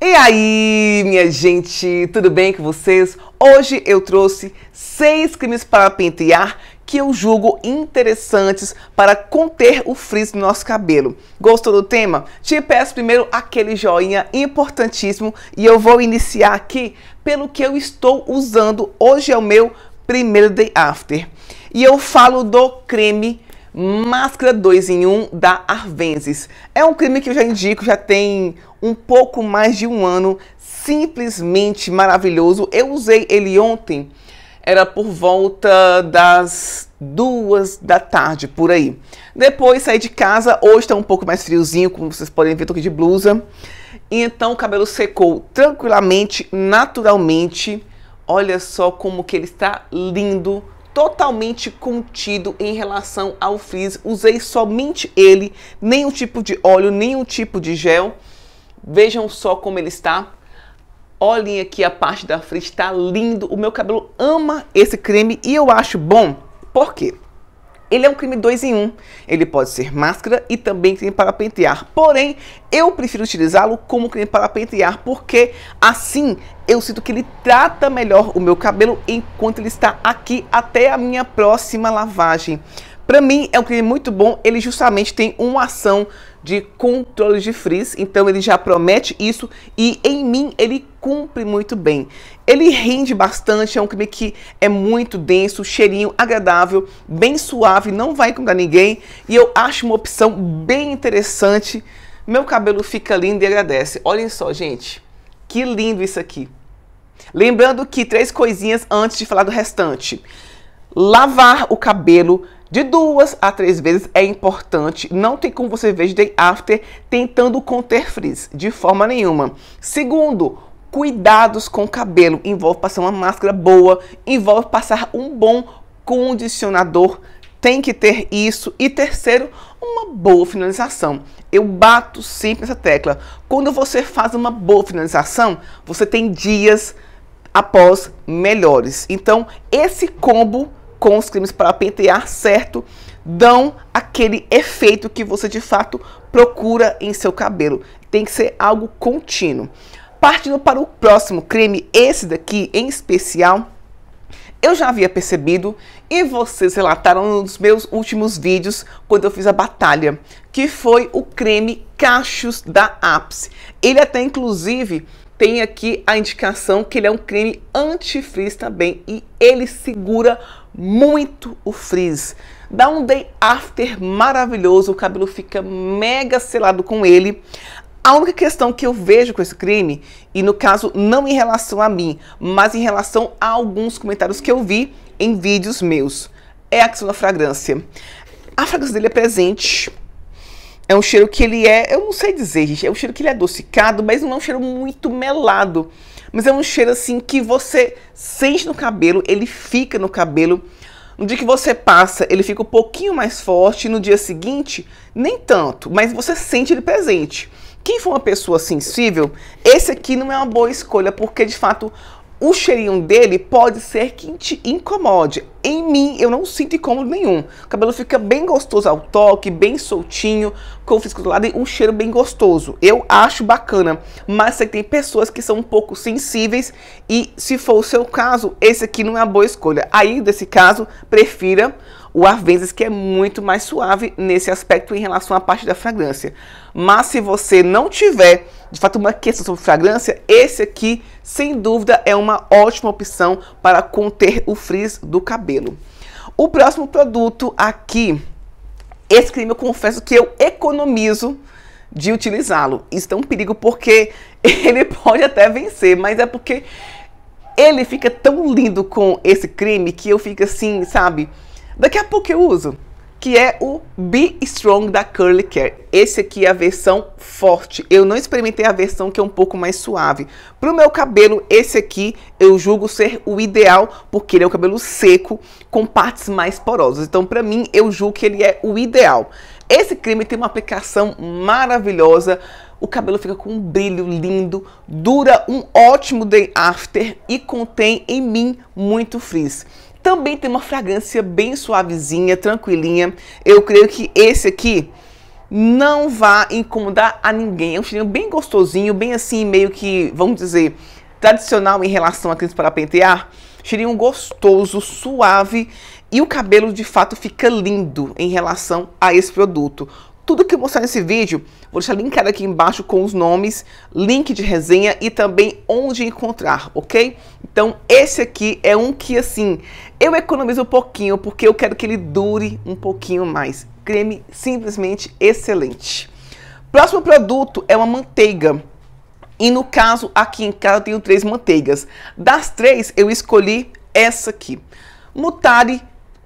E aí, minha gente, tudo bem com vocês? Hoje eu trouxe seis crimes para pentear que eu julgo interessantes para conter o frizz no nosso cabelo. Gostou do tema? Te peço primeiro aquele joinha importantíssimo e eu vou iniciar aqui pelo que eu estou usando. Hoje é o meu primeiro day after. E eu falo do creme Máscara 2 em 1 da Arvensis. É um creme que eu já indico, já tem um pouco mais de um ano, simplesmente maravilhoso. Eu usei ele ontem, era por volta das duas da tarde, por aí. Depois saí de casa, hoje está um pouco mais friozinho, como vocês podem ver, tô aqui de blusa. E então o cabelo secou tranquilamente, naturalmente. Olha só como que ele está lindo, totalmente contido em relação ao frizz. Usei somente ele, nenhum tipo de óleo, nenhum tipo de gel. Vejam só como ele está. Olhem aqui a parte da frente, está lindo. O meu cabelo ama esse creme e eu acho bom. Por quê? Ele é um creme 2 em 1. Um. Ele pode ser máscara e também creme para pentear. Porém, eu prefiro utilizá-lo como creme para pentear, porque assim eu sinto que ele trata melhor o meu cabelo enquanto ele está aqui até a minha próxima lavagem. Para mim é um creme muito bom, ele justamente tem uma ação de controle de frizz, então ele já promete isso e em mim ele cumpre muito bem. Ele rende bastante, é um creme que é muito denso, cheirinho agradável, bem suave, não vai incomodar ninguém e eu acho uma opção bem interessante. Meu cabelo fica lindo e agradece. Olhem só, gente, que lindo isso aqui. Lembrando que três coisinhas antes de falar do restante. Lavar o cabelo de duas a três vezes é importante, não tem como você ver de day after tentando conter frizz, de forma nenhuma. Segundo, cuidados com o cabelo, envolve passar uma máscara boa, envolve passar um bom condicionador, tem que ter isso. E terceiro, uma boa finalização. Eu bato sempre nessa tecla. Quando você faz uma boa finalização, você tem dias após melhores. Então, esse combo com os cremes para pentear certo dão aquele efeito que você de fato procura em seu cabelo. Tem que ser algo contínuo. Partindo para o próximo creme, esse daqui em especial, eu já havia percebido e vocês relataram nos meus últimos vídeos quando eu fiz a batalha, que foi o creme Cachos da Apse. Ele até inclusive tem aqui a indicação que ele é um creme antifrizz também e ele segura muito o frizz. Dá um day after maravilhoso, o cabelo fica mega selado com ele. A única questão que eu vejo com esse creme, e no caso não em relação a mim, mas em relação a alguns comentários que eu vi em vídeos meus, é a questão da fragrância. A fragrância dele é presente, é um cheiro que ele é, eu não sei dizer, gente, é um cheiro que ele é adocicado, mas não é um cheiro muito melado. Mas é um cheiro assim que você sente no cabelo, ele fica no cabelo. No dia que você passa, ele fica um pouquinho mais forte, no dia seguinte, nem tanto, mas você sente ele presente. Quem for uma pessoa sensível, esse aqui não é uma boa escolha, porque de fato o cheirinho dele pode ser que te incomode. Em mim, eu não sinto incômodo nenhum. O cabelo fica bem gostoso ao toque, bem soltinho, com o físico do lado e um cheiro bem gostoso. Eu acho bacana, mas tem pessoas que são um pouco sensíveis e se for o seu caso, esse aqui não é uma boa escolha. Aí, desse caso, prefira o Arvenses que é muito mais suave nesse aspecto em relação à parte da fragrância. Mas se você não tiver de fato uma questão sobre fragrância, esse aqui sem dúvida é uma ótima opção para conter o frizz do cabelo. O próximo produto aqui, esse creme eu confesso que eu economizo de utilizá-lo. Isso é um perigo porque ele pode até vencer, mas é porque ele fica tão lindo com esse creme que eu fico assim, sabe? Daqui a pouco eu uso, que é o Be Strong da Curly Care. Esse aqui é a versão forte. Eu não experimentei a versão que é um pouco mais suave. Para o meu cabelo, esse aqui eu julgo ser o ideal, porque ele é um cabelo seco, com partes mais porosas. Então, para mim, eu julgo que ele é o ideal. Esse creme tem uma aplicação maravilhosa, o cabelo fica com um brilho lindo, dura um ótimo day after e contém em mim muito frizz. Também tem uma fragrância bem suavezinha, tranquilinha. Eu creio que esse aqui não vai incomodar a ninguém. É um cheirinho bem gostosinho, bem assim, meio que, vamos dizer, tradicional em relação a cremes para pentear. Cheirinho gostoso, suave e o cabelo de fato fica lindo em relação a esse produto. Tudo que eu mostrar nesse vídeo, vou deixar linkado aqui embaixo com os nomes, link de resenha e também onde encontrar, ok? Então esse aqui é um que assim, eu economizo um pouquinho porque eu quero que ele dure um pouquinho mais. Creme simplesmente excelente. Próximo produto é uma manteiga. E no caso, aqui em casa eu tenho três manteigas. Das três, eu escolhi essa aqui. Mutari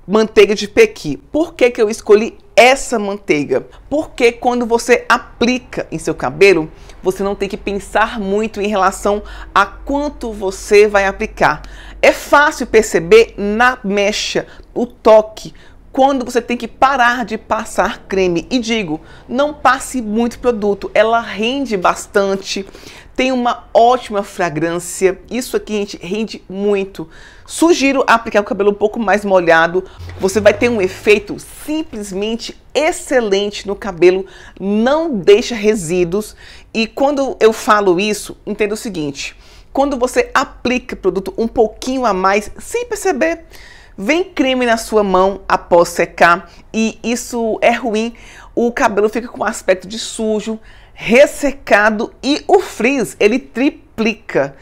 manteiga de pequi. Por que, que eu escolhi essa manteiga? Porque quando você aplica em seu cabelo, você não tem que pensar muito em relação a quanto você vai aplicar. É fácil perceber na mecha, o toque, quando você tem que parar de passar creme. E digo, não passe muito produto, ela rende bastante, tem uma ótima fragrância. Isso aqui, gente, rende muito. Sugiro aplicar o cabelo um pouco mais molhado. Você vai ter um efeito simplesmente excelente no cabelo. Não deixa resíduos. E quando eu falo isso, entenda o seguinte. Quando você aplica produto um pouquinho a mais, sem perceber, vem creme na sua mão após secar. E isso é ruim. O cabelo fica com aspecto de sujo, ressecado e o frizz ele triplica.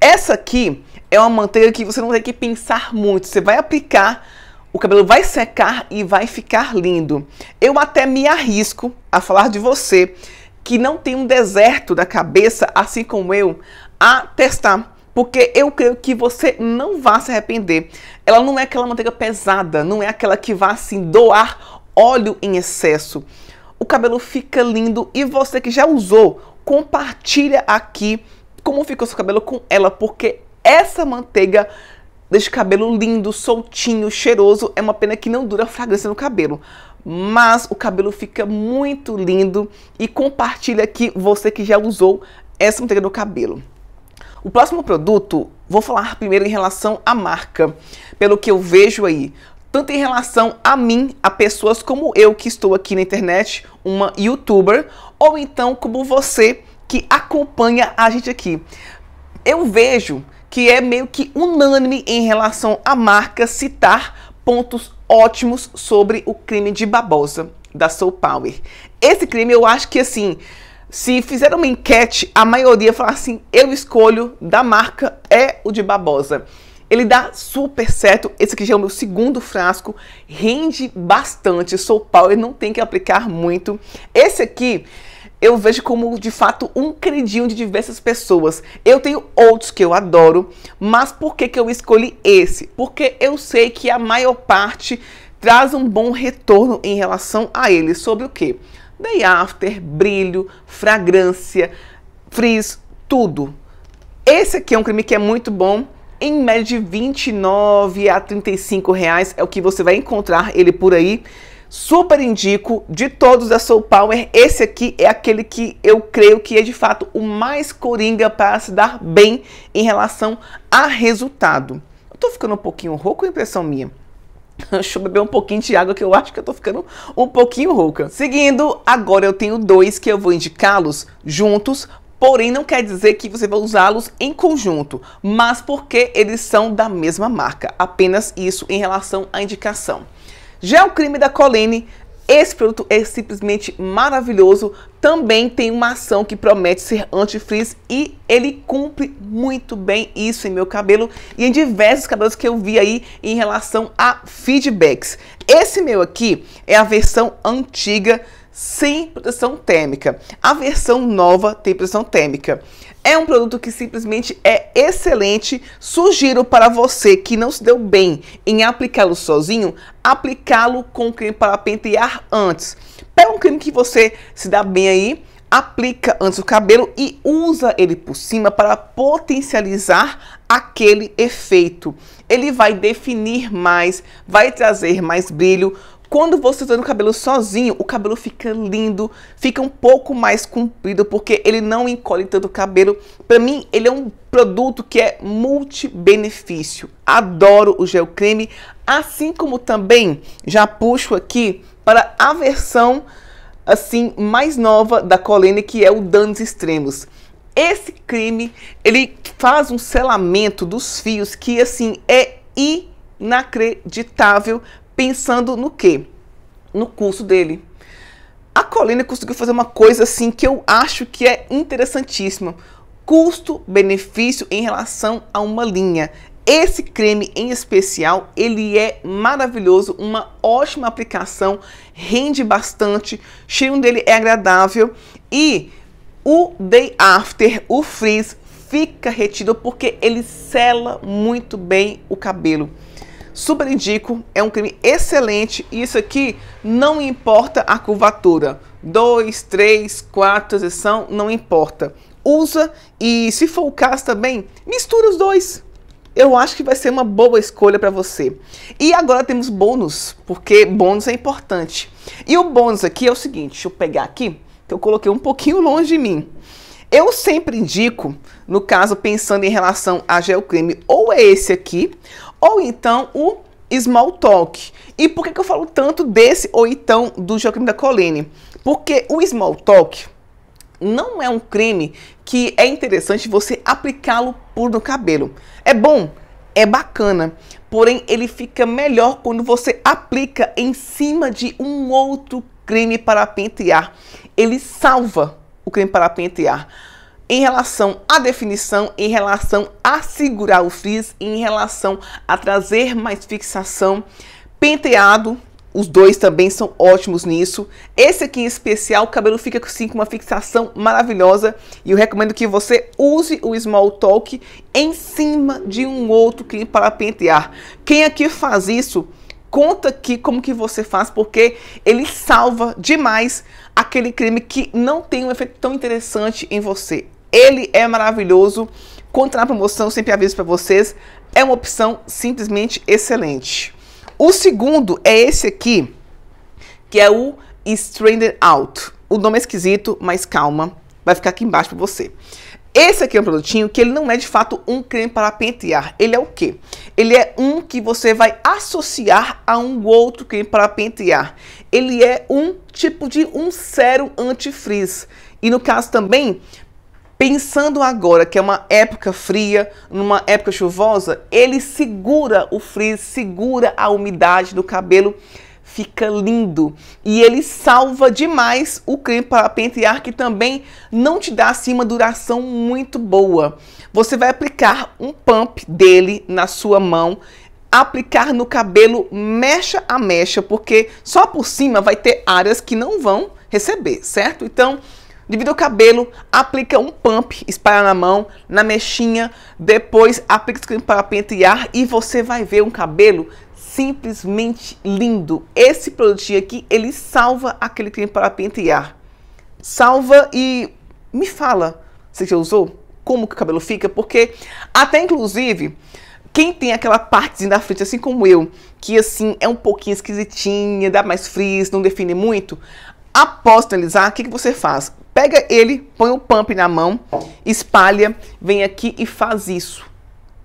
Essa aqui é uma manteiga que você não tem que pensar muito, você vai aplicar o cabelo vai secar e vai ficar lindo. Eu até me arrisco a falar de você que não tem um deserto da cabeça, assim como eu, a testar. Porque eu creio que você não vai se arrepender. Ela não é aquela manteiga pesada, não é aquela que vai assim doar óleo em excesso o cabelo fica lindo e você que já usou, compartilha aqui como ficou seu cabelo com ela, porque essa manteiga deixa o cabelo lindo, soltinho, cheiroso. É uma pena que não dura a fragrância no cabelo, mas o cabelo fica muito lindo e compartilha aqui você que já usou essa manteiga no cabelo. O próximo produto, vou falar primeiro em relação à marca. Pelo que eu vejo aí, tanto em relação a mim, a pessoas como eu que estou aqui na internet, uma youtuber, ou então como você que acompanha a gente aqui. Eu vejo que é meio que unânime em relação à marca citar pontos ótimos sobre o crime de Babosa da Soul Power. Esse crime eu acho que assim, se fizer uma enquete, a maioria fala assim: eu escolho da marca é o de Babosa. Ele dá super certo. Esse aqui já é o meu segundo frasco. Rende bastante. Sou power, não tem que aplicar muito. Esse aqui eu vejo como de fato um credinho de diversas pessoas. Eu tenho outros que eu adoro, mas por que, que eu escolhi esse? Porque eu sei que a maior parte traz um bom retorno em relação a ele. Sobre o que? Day after, brilho, fragrância, frizz, tudo. Esse aqui é um creme que é muito bom em média de 29 a 35 reais é o que você vai encontrar ele por aí. Super indico de todos da Soul Power. Esse aqui é aquele que eu creio que é de fato o mais coringa para se dar bem em relação a resultado. Eu tô ficando um pouquinho rouco, é impressão minha. Deixa eu beber um pouquinho de água que eu acho que eu tô ficando um pouquinho rouca. Seguindo, agora eu tenho dois que eu vou indicá-los juntos Porém, não quer dizer que você vai usá-los em conjunto, mas porque eles são da mesma marca. Apenas isso em relação à indicação. Já o crime da Colene, esse produto é simplesmente maravilhoso. Também tem uma ação que promete ser anti anti-frizz e ele cumpre muito bem isso em meu cabelo e em diversos cabelos que eu vi aí em relação a feedbacks. Esse meu aqui é a versão antiga sem proteção térmica. A versão nova tem proteção térmica. É um produto que simplesmente é excelente. Sugiro para você que não se deu bem em aplicá-lo sozinho, aplicá-lo com creme para pentear antes. Pega um creme que você se dá bem aí, aplica antes o cabelo e usa ele por cima para potencializar aquele efeito. Ele vai definir mais, vai trazer mais brilho, quando você usa o cabelo sozinho, o cabelo fica lindo, fica um pouco mais comprido, porque ele não encolhe tanto o cabelo. Para mim, ele é um produto que é multi-benefício. Adoro o gel creme, assim como também já puxo aqui para a versão assim mais nova da Colene, que é o Danos Extremos. Esse creme, ele faz um selamento dos fios que assim é inacreditável pensando no quê? No curso dele. A Colina conseguiu fazer uma coisa assim que eu acho que é interessantíssima. Custo-benefício em relação a uma linha. Esse creme em especial, ele é maravilhoso, uma ótima aplicação, rende bastante, o cheiro dele é agradável e o day after, o frizz, fica retido porque ele sela muito bem o cabelo super indico, é um creme excelente e isso aqui não importa a curvatura. 2, 3, 4, sessão, não importa. Usa e se for o caso também, mistura os dois. Eu acho que vai ser uma boa escolha para você. E agora temos bônus, porque bônus é importante. E o bônus aqui é o seguinte, deixa eu pegar aqui, que eu coloquei um pouquinho longe de mim. Eu sempre indico, no caso pensando em relação a gel creme, ou é esse aqui, ou então o small talk. E por que, que eu falo tanto desse ou então do Joaquim da Colline? Porque o small talk não é um creme que é interessante você aplicá-lo por no cabelo. É bom, é bacana, porém ele fica melhor quando você aplica em cima de um outro creme para pentear. Ele salva o creme para pentear em relação à definição, em relação a segurar o frizz, em relação a trazer mais fixação, penteado, os dois também são ótimos nisso. Esse aqui em especial, o cabelo fica sim com uma fixação maravilhosa e eu recomendo que você use o Small Talk em cima de um outro creme para pentear. Quem aqui faz isso, conta aqui como que você faz, porque ele salva demais aquele creme que não tem um efeito tão interessante em você. Ele é maravilhoso. Conta na promoção, sempre aviso para vocês. É uma opção simplesmente excelente. O segundo é esse aqui, que é o Stranded Out. O nome é esquisito, mas calma, vai ficar aqui embaixo para você. Esse aqui é um produtinho que ele não é de fato um creme para pentear. Ele é o quê? Ele é um que você vai associar a um outro creme para pentear. Ele é um tipo de um sérum antifrizz. E no caso também, Pensando agora que é uma época fria, numa época chuvosa, ele segura o frizz, segura a umidade do cabelo, fica lindo. E ele salva demais o creme para pentear, que também não te dá assim uma duração muito boa. Você vai aplicar um pump dele na sua mão, aplicar no cabelo mecha a mecha, porque só por cima vai ter áreas que não vão receber, certo? Então, Divida o cabelo, aplica um pump, espalha na mão, na mexinha, depois aplica o creme para pentear e você vai ver um cabelo simplesmente lindo. Esse produtinho aqui, ele salva aquele creme para pentear. Salva e me fala, você já usou? Como que o cabelo fica? Porque até inclusive quem tem aquela partezinha da frente, assim como eu, que assim é um pouquinho esquisitinha, dá mais frizz, não define muito, após analisar o que, que você faz? Pega ele, põe o pump na mão, espalha, vem aqui e faz isso.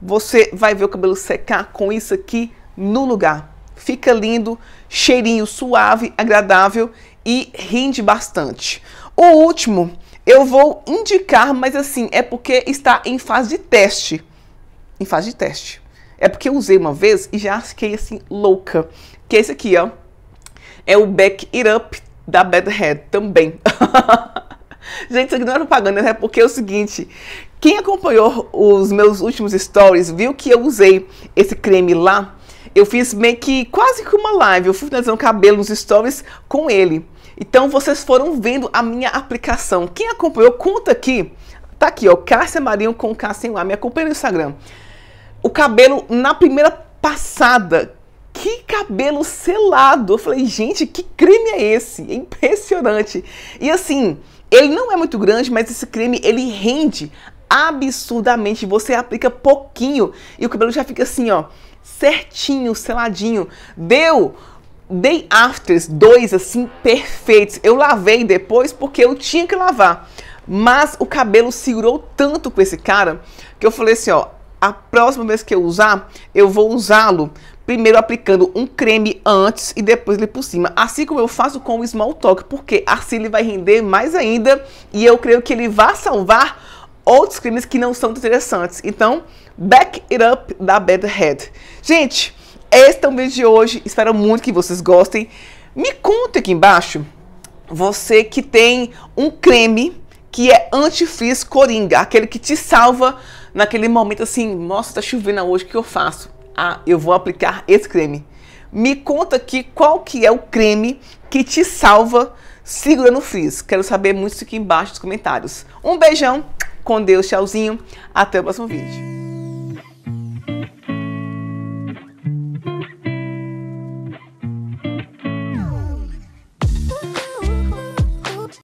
Você vai ver o cabelo secar com isso aqui no lugar. Fica lindo, cheirinho suave, agradável e rende bastante. O último eu vou indicar, mas assim, é porque está em fase de teste. Em fase de teste. É porque eu usei uma vez e já fiquei assim louca. Que é esse aqui, ó. É o Back It Up da Bad Head também. Gente, isso aqui não é propaganda, né? Porque é o seguinte, quem acompanhou os meus últimos stories viu que eu usei esse creme lá. Eu fiz meio que quase que uma live, eu fui finalizando o cabelo nos stories com ele. Então vocês foram vendo a minha aplicação. Quem acompanhou, conta aqui. Tá aqui, ó, Cássia Marinho com Cássia lá, me acompanha no Instagram. O cabelo na primeira passada, que cabelo selado! Eu falei, gente, que creme é esse? É impressionante. E assim, ele não é muito grande, mas esse creme ele rende absurdamente. Você aplica pouquinho e o cabelo já fica assim, ó, certinho, seladinho. Deu day afters, dois assim, perfeitos. Eu lavei depois porque eu tinha que lavar. Mas o cabelo segurou tanto com esse cara que eu falei assim, ó, a próxima vez que eu usar, eu vou usá-lo primeiro aplicando um creme antes e depois ele por cima. Assim como eu faço com o Small Talk, porque assim ele vai render mais ainda e eu creio que ele vai salvar outros cremes que não são interessantes. Então, back it up da Bad Head. Gente, este é o vídeo de hoje. Espero muito que vocês gostem. Me conta aqui embaixo, você que tem um creme que é antifrizz coringa, aquele que te salva naquele momento assim, nossa, tá chovendo hoje, o que eu faço? Ah, eu vou aplicar esse creme. Me conta aqui qual que é o creme que te salva segurando o frizz. Quero saber muito isso aqui embaixo nos comentários. Um beijão, com Deus, tchauzinho, até o próximo vídeo.